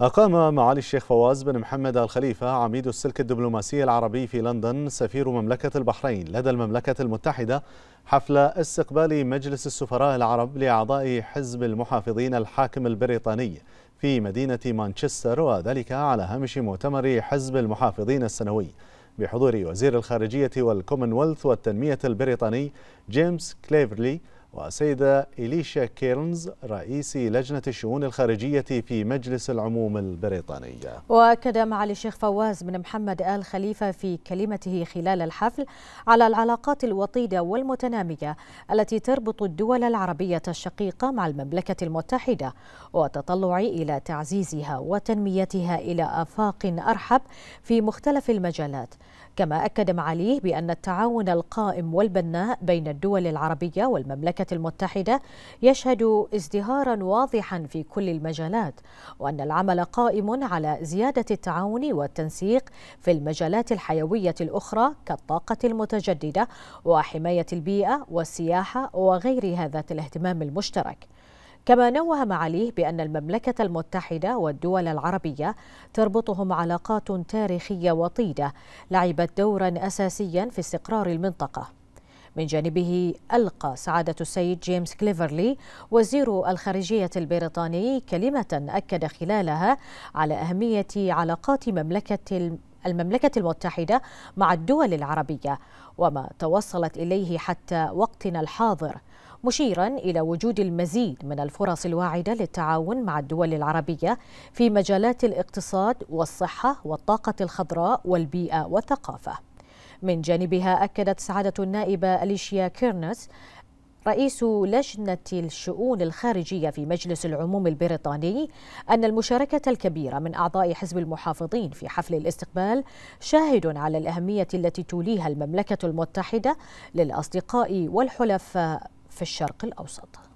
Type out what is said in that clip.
أقام معالي الشيخ فواز بن محمد الخليفة عميد السلك الدبلوماسي العربي في لندن سفير مملكة البحرين لدى المملكة المتحدة حفل استقبال مجلس السفراء العرب لأعضاء حزب المحافظين الحاكم البريطاني في مدينة مانشستر وذلك على هامش مؤتمر حزب المحافظين السنوي بحضور وزير الخارجية والكومنولث والتنمية البريطاني جيمس كليفرلي وسيدة إليشا كيرنز رئيس لجنة الشؤون الخارجية في مجلس العموم البريطاني وأكد معالي الشيخ فواز بن محمد آل خليفة في كلمته خلال الحفل على العلاقات الوطيدة والمتنامية التي تربط الدول العربية الشقيقة مع المملكة المتحدة وتطلع إلى تعزيزها وتنميتها إلى آفاق أرحب في مختلف المجالات كما أكد معاليه بأن التعاون القائم والبناء بين الدول العربية والمملكة المملكة المتحدة يشهد ازدهارا واضحا في كل المجالات وأن العمل قائم على زيادة التعاون والتنسيق في المجالات الحيوية الأخرى كالطاقة المتجددة وحماية البيئة والسياحة وغيرها ذات الاهتمام المشترك كما نوه معاليه بأن المملكة المتحدة والدول العربية تربطهم علاقات تاريخية وطيدة لعبت دورا أساسيا في استقرار المنطقة من جانبه ألقى سعادة السيد جيمس كليفرلي وزير الخارجية البريطاني كلمة أكد خلالها على أهمية علاقات مملكة المملكة المتحدة مع الدول العربية وما توصلت إليه حتى وقتنا الحاضر مشيرا إلى وجود المزيد من الفرص الواعدة للتعاون مع الدول العربية في مجالات الاقتصاد والصحة والطاقة الخضراء والبيئة والثقافة من جانبها أكدت سعادة النائبة أليشيا كيرنس رئيس لجنة الشؤون الخارجية في مجلس العموم البريطاني أن المشاركة الكبيرة من أعضاء حزب المحافظين في حفل الاستقبال شاهد على الأهمية التي توليها المملكة المتحدة للأصدقاء والحلفاء في الشرق الأوسط